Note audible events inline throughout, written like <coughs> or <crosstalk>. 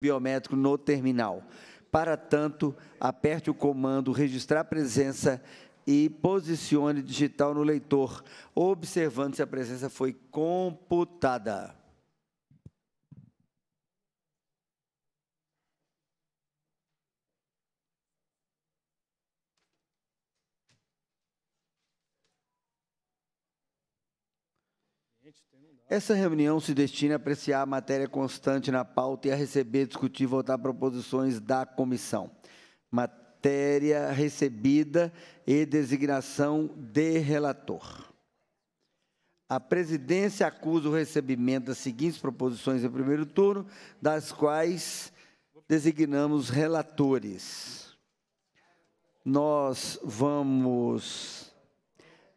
biométrico no terminal. Para tanto, aperte o comando registrar presença e posicione digital no leitor, observando se a presença foi computada. Essa reunião se destina a apreciar a matéria constante na pauta e a receber, discutir e votar proposições da comissão. Matéria recebida e designação de relator. A presidência acusa o recebimento das seguintes proposições em primeiro turno, das quais designamos relatores. Nós vamos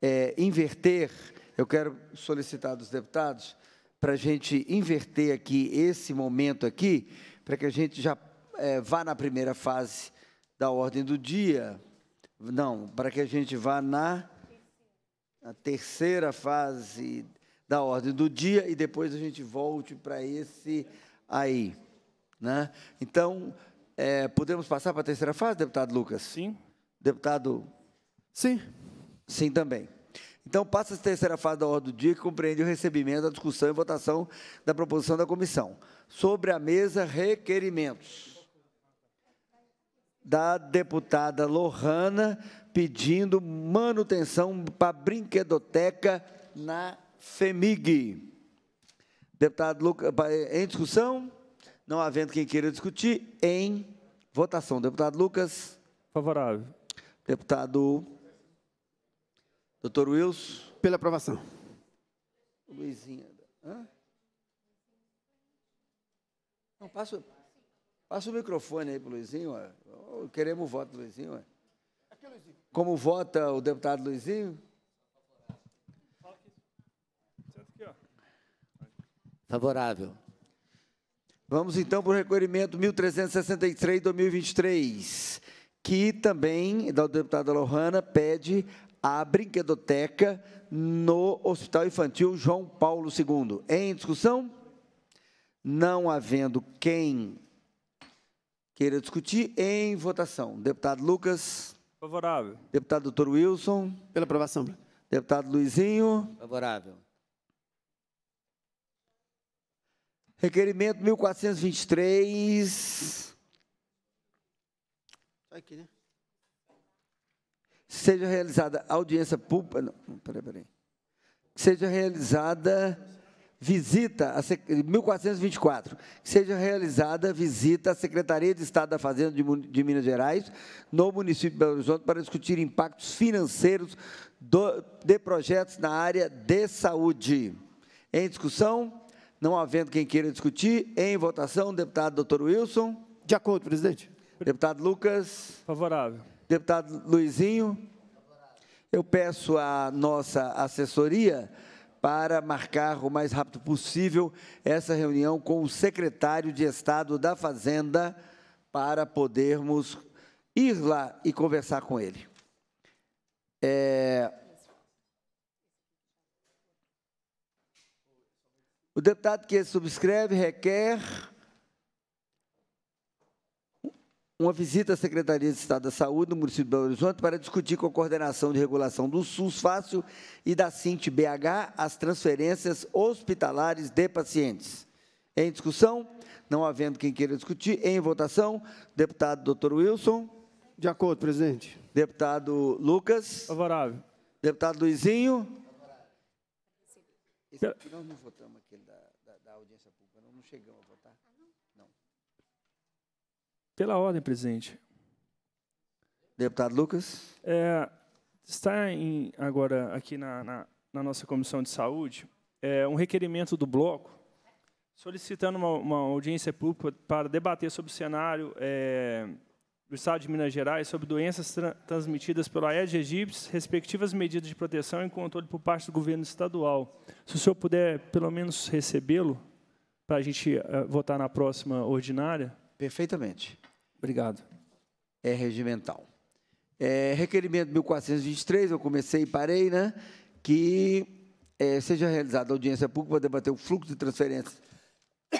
é, inverter eu quero solicitar dos deputados para a gente inverter aqui esse momento aqui, para que a gente já é, vá na primeira fase da ordem do dia. Não, para que a gente vá na, na terceira fase da ordem do dia e depois a gente volte para esse aí. Né? Então, é, podemos passar para a terceira fase, deputado Lucas? Sim. Deputado? Sim. Sim também. Então, passa a terceira fase da ordem do dia, que compreende o recebimento, a discussão e votação da proposição da comissão. Sobre a mesa, requerimentos. Da deputada Lohana, pedindo manutenção para brinquedoteca na FEMIG. Deputado Lucas, eh, em discussão? Não havendo quem queira discutir, em votação. Deputado Lucas? Favorável. Deputado Doutor Wilson. Pela aprovação. Luizinha. Hã? Não, passa, passa o microfone aí para o Luizinho. Ó. Queremos o voto do Luizinho. Ó. Como vota o deputado Luizinho? Favorável. Vamos então para o requerimento 1363 2023, que também, da deputada Lohana, pede a brinquedoteca no Hospital Infantil João Paulo II. Em discussão? Não havendo quem queira discutir, em votação. Deputado Lucas. Favorável. Deputado doutor Wilson. Pela aprovação. Deputado Luizinho. Favorável. Requerimento 1423. Está aqui, né? seja realizada audiência pública. Não, peraí, peraí. Seja realizada visita a 1424, seja realizada visita à Secretaria de Estado da Fazenda de, Minas Gerais, no município de Belo Horizonte, para discutir impactos financeiros do, de projetos na área de saúde. Em discussão, não havendo quem queira discutir, em votação, deputado doutor Wilson. De acordo, presidente. Deputado Lucas. Favorável. Deputado Luizinho, eu peço a nossa assessoria para marcar o mais rápido possível essa reunião com o secretário de Estado da Fazenda para podermos ir lá e conversar com ele. É... O deputado que subscreve requer uma visita à Secretaria de Estado da Saúde no município de Belo Horizonte para discutir com a coordenação de regulação do SUS Fácil e da Cint BH as transferências hospitalares de pacientes. Em discussão, não havendo quem queira discutir, em votação, deputado Dr. Wilson. De acordo, presidente. Deputado Lucas. Favorável. Deputado Luizinho. Favorável. Esse aqui nós não votamos aquele da, da, da audiência pública, não chegamos a votar. Pela ordem, presidente. Deputado Lucas. É, está em, agora aqui na, na, na, nossa comissão de saúde é, um requerimento do bloco solicitando uma, uma audiência pública para debater sobre o cenário é, do Estado de Minas Gerais sobre doenças tra transmitidas pelo Aedes aegypti, respectivas medidas de proteção e controle por parte do governo estadual. Se o senhor puder, pelo menos, recebê-lo para a gente é, votar na próxima ordinária. Perfeitamente. Obrigado. É regimental. É, requerimento 1423, eu comecei e parei, né? Que é, seja realizada audiência pública para debater o fluxo de transferências <coughs>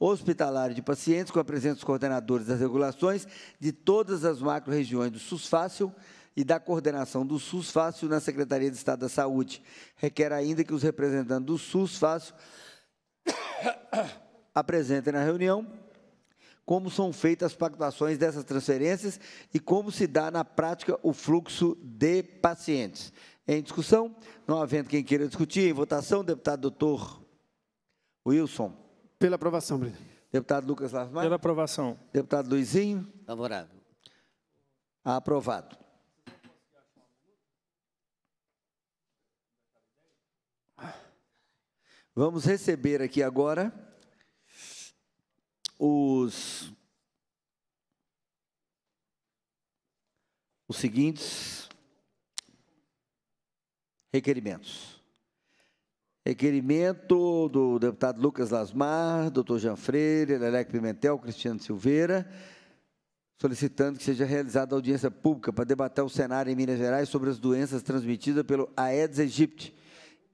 hospitalares de pacientes, com a presença dos coordenadores das regulações de todas as macro-regiões do SUS Fácil e da coordenação do SUS Fácil na Secretaria de Estado da Saúde. Requer ainda que os representantes do SUS Fácil <coughs> apresentem na reunião como são feitas as pactuações dessas transferências e como se dá na prática o fluxo de pacientes. Em discussão, não havendo quem queira discutir, em votação, deputado doutor Wilson. Pela aprovação, Brito. Deputado Lucas Lasmar. Pela aprovação. Deputado Luizinho. Favorável. Aprovado. Vamos receber aqui agora os seguintes requerimentos. Requerimento do deputado Lucas Lasmar, doutor Jean Freire, Lelec Pimentel, Cristiano Silveira, solicitando que seja realizada audiência pública para debater o cenário em Minas Gerais sobre as doenças transmitidas pelo Aedes aegypti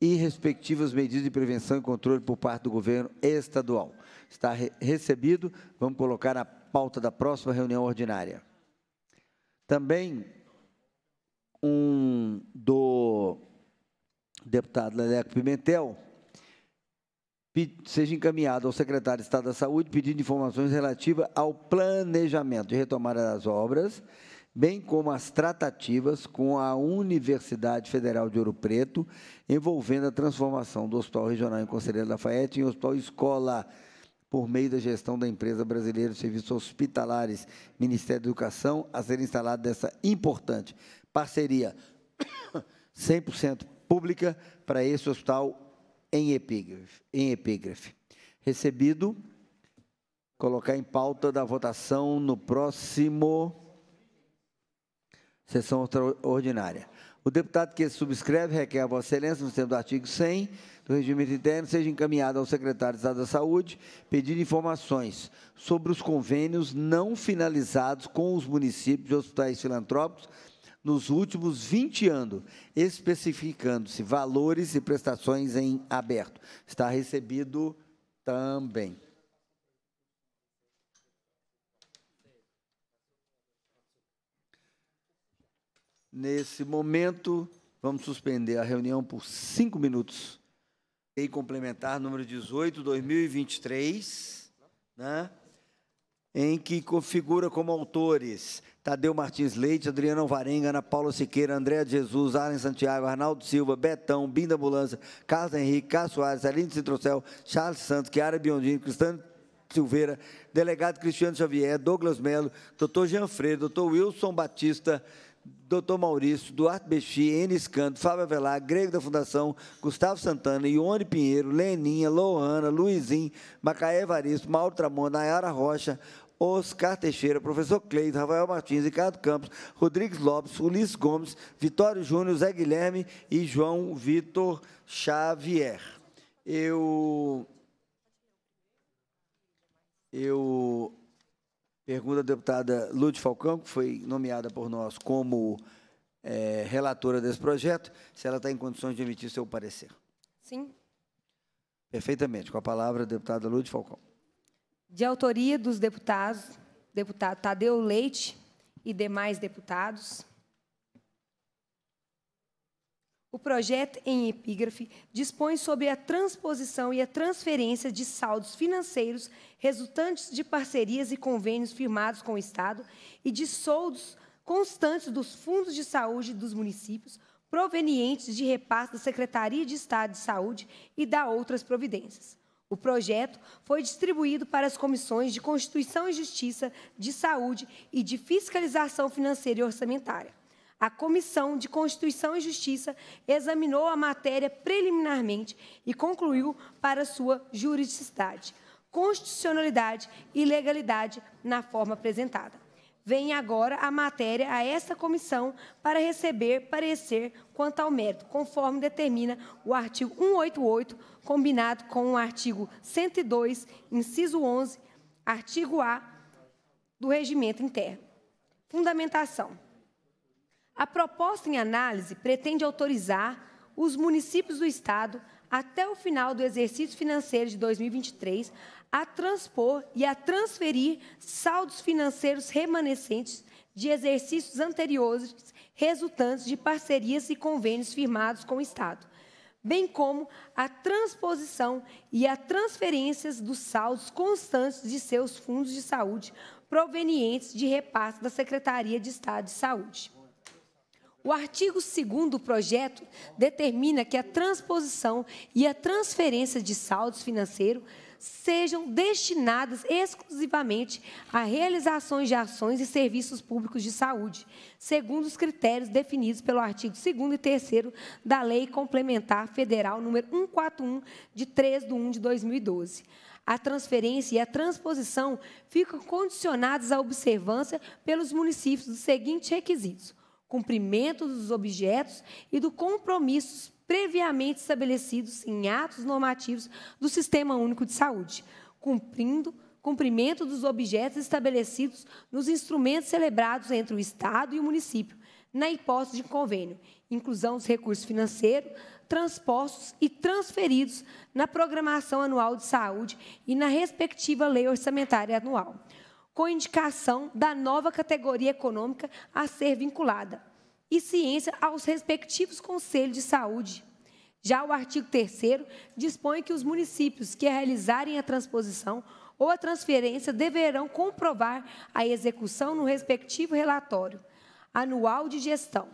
e respectivas medidas de prevenção e controle por parte do governo estadual. Está re recebido. Vamos colocar na pauta da próxima reunião ordinária. Também um do deputado Leleco Pimentel, seja encaminhado ao secretário de Estado da Saúde pedindo informações relativas ao planejamento de retomada das obras, bem como as tratativas com a Universidade Federal de Ouro Preto, envolvendo a transformação do Hospital Regional em Conselheiro Lafayette em Hospital Escola por meio da gestão da empresa brasileira de serviços hospitalares, Ministério da Educação, a ser instalada dessa importante parceria 100% <coughs> pública para esse hospital em epígrafe, em epígrafe. Recebido, colocar em pauta da votação no próximo sessão ordinária. O deputado que subscreve requer a Vossa Excelência, no sentido do artigo 100 do regimento interno, seja encaminhado ao secretário de Estado da Saúde pedindo informações sobre os convênios não finalizados com os municípios e hospitais filantrópicos nos últimos 20 anos, especificando-se valores e prestações em aberto. Está recebido também. Nesse momento, vamos suspender a reunião por cinco minutos. em complementar número 18, 2023, né? em que configura como autores Tadeu Martins Leite, Adriana Alvarenga, Ana Paula Siqueira, André Jesus, Arlen Santiago, Arnaldo Silva, Betão, Binda Ambulância, Carlos Henrique, Carlos Soares, Aline Citrocel, Charles Santos, Chiara Biondini, Cristiane Silveira, delegado Cristiano Xavier, Douglas Melo, doutor Jean Freire, doutor Wilson Batista, Dr. Maurício, Duarte Besti, Enes Canto, Fábio Avelar, Grego da Fundação, Gustavo Santana, Ione Pinheiro, Leninha, Lohana, Luizinho, Macaé Evaristo, Mauro Tramon, Nayara Rocha, Oscar Teixeira, Professor Cleide, Rafael Martins, Ricardo Campos, Rodrigues Lopes, Ulisses Gomes, Vitório Júnior, Zé Guilherme e João Vitor Xavier. Eu... Eu Pergunta da deputada Lúcia Falcão, que foi nomeada por nós como é, relatora desse projeto, se ela está em condições de emitir seu parecer. Sim. Perfeitamente. Com a palavra, a deputada Lúcia Falcão. De autoria dos deputados, deputado Tadeu Leite e demais deputados, o projeto em epígrafe dispõe sobre a transposição e a transferência de saldos financeiros resultantes de parcerias e convênios firmados com o Estado e de soldos constantes dos fundos de saúde dos municípios provenientes de repasse da Secretaria de Estado de Saúde e da outras providências. O projeto foi distribuído para as comissões de Constituição e Justiça, de Saúde e de Fiscalização Financeira e Orçamentária a Comissão de Constituição e Justiça examinou a matéria preliminarmente e concluiu para sua juridicidade, constitucionalidade e legalidade na forma apresentada. Vem agora a matéria a esta comissão para receber parecer quanto ao mérito, conforme determina o artigo 188, combinado com o artigo 102, inciso 11, artigo A do Regimento Interno. Fundamentação. A proposta em análise pretende autorizar os municípios do Estado, até o final do exercício financeiro de 2023, a transpor e a transferir saldos financeiros remanescentes de exercícios anteriores resultantes de parcerias e convênios firmados com o Estado, bem como a transposição e a transferências dos saldos constantes de seus fundos de saúde provenientes de repasse da Secretaria de Estado de Saúde. O artigo 2 do projeto determina que a transposição e a transferência de saldos financeiros sejam destinadas exclusivamente a realizações de ações e serviços públicos de saúde, segundo os critérios definidos pelo artigo 2 e 3 da Lei Complementar Federal número 141, de 3 de 1 de 2012. A transferência e a transposição ficam condicionadas à observância pelos municípios dos seguintes requisitos cumprimento dos objetos e do compromissos previamente estabelecidos em atos normativos do Sistema Único de Saúde, cumprindo cumprimento dos objetos estabelecidos nos instrumentos celebrados entre o Estado e o município, na hipótese de convênio, inclusão dos recursos financeiros transpostos e transferidos na programação anual de saúde e na respectiva lei orçamentária anual com indicação da nova categoria econômica a ser vinculada e ciência aos respectivos conselhos de saúde. Já o artigo 3 dispõe que os municípios que realizarem a transposição ou a transferência deverão comprovar a execução no respectivo relatório anual de gestão.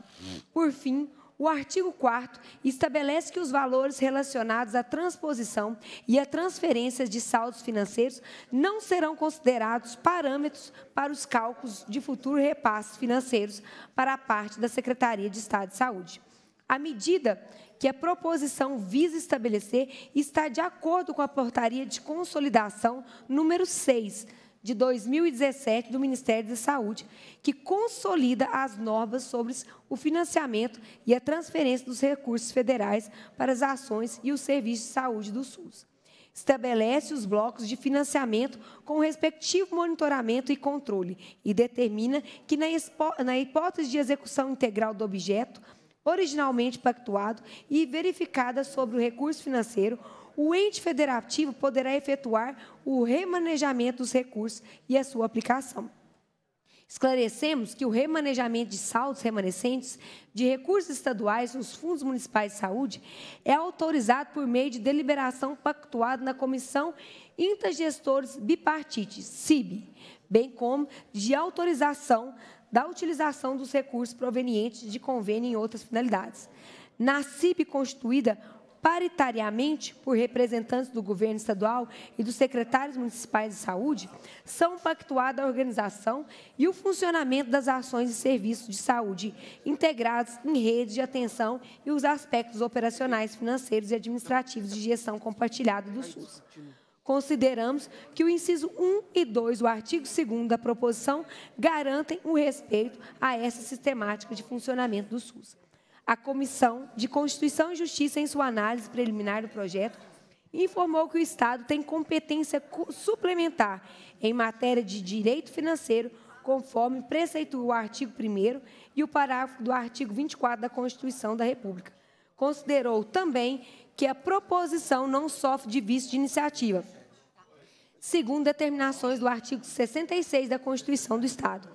Por fim, o artigo 4 estabelece que os valores relacionados à transposição e à transferência de saldos financeiros não serão considerados parâmetros para os cálculos de futuros repasses financeiros para a parte da Secretaria de Estado de Saúde. A medida que a proposição visa estabelecer está de acordo com a portaria de consolidação número 6 de 2017 do Ministério da Saúde, que consolida as normas sobre o financiamento e a transferência dos recursos federais para as ações e os serviços de saúde do SUS. Estabelece os blocos de financiamento com o respectivo monitoramento e controle e determina que, na hipótese de execução integral do objeto, originalmente pactuado e verificada sobre o recurso financeiro, o ente federativo poderá efetuar o remanejamento dos recursos e a sua aplicação. Esclarecemos que o remanejamento de saldos remanescentes de recursos estaduais nos fundos municipais de saúde é autorizado por meio de deliberação pactuada na Comissão Intergestores Bipartite, CIB, bem como de autorização da utilização dos recursos provenientes de convênio em outras finalidades. Na CIB constituída, paritariamente por representantes do governo estadual e dos secretários municipais de saúde, são pactuada a organização e o funcionamento das ações e serviços de saúde integrados em redes de atenção e os aspectos operacionais, financeiros e administrativos de gestão compartilhada do SUS. Consideramos que o inciso 1 e 2 do artigo 2 da proposição garantem o respeito a essa sistemática de funcionamento do SUS a Comissão de Constituição e Justiça, em sua análise preliminar do projeto, informou que o Estado tem competência suplementar em matéria de direito financeiro, conforme preceitua o artigo 1 e o parágrafo do artigo 24 da Constituição da República. Considerou também que a proposição não sofre de vício de iniciativa, segundo determinações do artigo 66 da Constituição do Estado.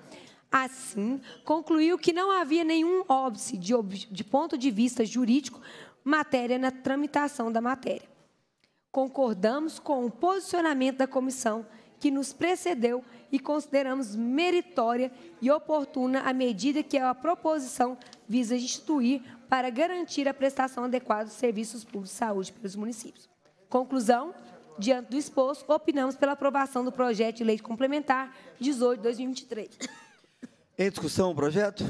Assim, concluiu que não havia nenhum óbice de, de ponto de vista jurídico matéria na tramitação da matéria. Concordamos com o posicionamento da comissão que nos precedeu e consideramos meritória e oportuna a medida que a proposição visa instituir para garantir a prestação adequada dos serviços públicos de saúde pelos municípios. Conclusão, diante do exposto, opinamos pela aprovação do projeto de lei complementar 18 2023. Em discussão o projeto?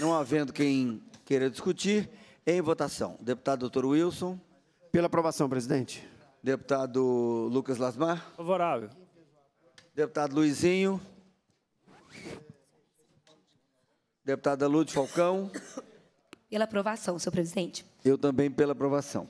Não havendo quem queira discutir, em votação. Deputado doutor Wilson. Pela aprovação, presidente. Deputado Lucas Lasmar. Favorável. Deputado Luizinho. Deputada Lúcia Falcão. Pela aprovação, senhor presidente. Eu também pela aprovação.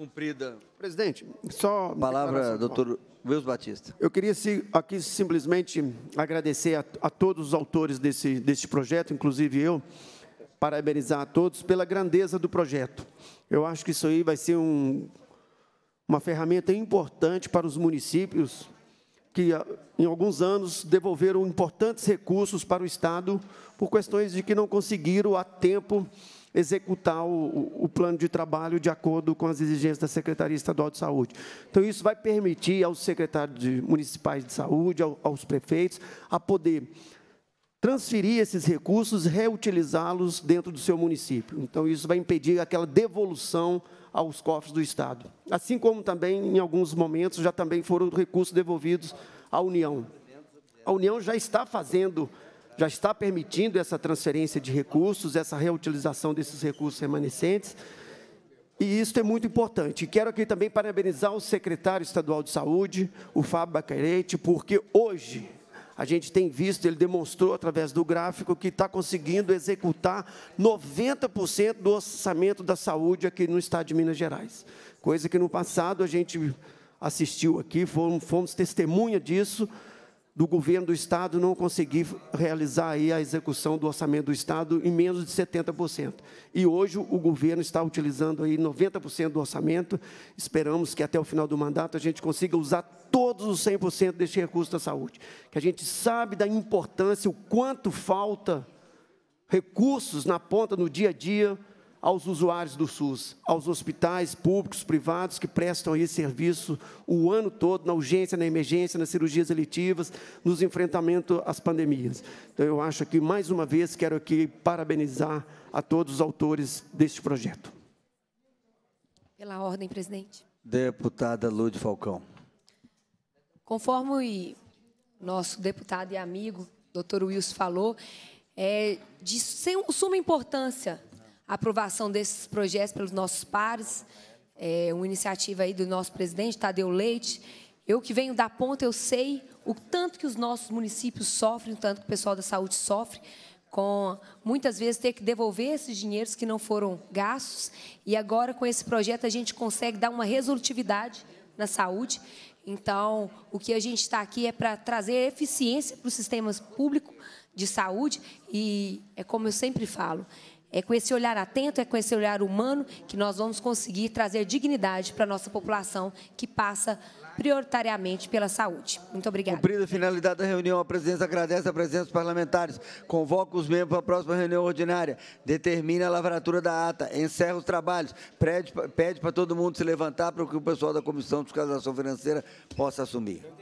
cumprida. Presidente, só. Palavra, doutor Wilson Batista. Eu queria aqui simplesmente agradecer a, a, todos os autores desse, desse projeto, inclusive eu, parabenizar a todos pela grandeza do projeto. Eu acho que isso aí vai ser um, uma ferramenta importante para os municípios que, ah, em alguns anos, devolveram importantes recursos para o Estado por questões de que não conseguiram a tempo executar o, o, plano de trabalho de acordo com as exigências da Secretaria Estadual de Saúde. Então, isso vai permitir aos secretários de municipais de saúde, ao, aos prefeitos, a poder transferir esses recursos, reutilizá-los dentro do seu município. Então, isso vai impedir aquela devolução aos cofres do Estado. Assim como também, em alguns momentos, já também foram recursos devolvidos à União. A União já está fazendo já está permitindo essa transferência de recursos, essa reutilização desses recursos remanescentes. E isso é muito importante. Quero aqui também parabenizar o secretário estadual de saúde, o Fábio Bacarete, porque hoje a gente tem visto, ele demonstrou através do gráfico, que está conseguindo executar 90% do orçamento da saúde aqui no estado de Minas Gerais. Coisa que no passado a gente assistiu aqui, fomos, fomos testemunha disso, do governo do Estado não conseguir realizar aí a execução do orçamento do Estado em menos de 70%. E hoje o governo está utilizando aí 90% do orçamento. Esperamos que até o final do mandato a gente consiga usar todos os 100% deste recurso da saúde. Que a gente sabe da importância, o quanto falta recursos na ponta, no dia a dia, aos usuários do SUS, aos hospitais públicos, privados que prestam esse serviço o ano todo, na urgência, na emergência, nas cirurgias eletivas, nos enfrentamentos às pandemias. Então, eu acho que, mais uma vez, quero aqui parabenizar a todos os autores deste projeto. Pela ordem, presidente. Deputada Lude Falcão. Conforme nosso deputado e amigo, doutor Wilson, falou, é de suma importância aprovação desses projetos pelos nossos pares, é uma iniciativa aí do nosso presidente, Tadeu Leite. Eu que venho da ponta, eu sei o tanto que os nossos municípios sofrem, o tanto que o pessoal da saúde sofre, com muitas vezes ter que devolver esses dinheiros que não foram gastos. E agora, com esse projeto, a gente consegue dar uma resolutividade na saúde. Então, o que a gente está aqui é para trazer eficiência para o sistema público de saúde. E é como eu sempre falo, é com esse olhar atento, é com esse olhar humano que nós vamos conseguir trazer dignidade para a nossa população que passa prioritariamente pela saúde. Muito obrigada. Cumprida a finalidade da reunião, a presidência agradece a presença dos parlamentares, convoca os membros para a próxima reunião ordinária, determina a lavratura da ata, encerra os trabalhos, pede, pede para todo mundo se levantar para que o pessoal da Comissão de Fiscalização Financeira possa assumir.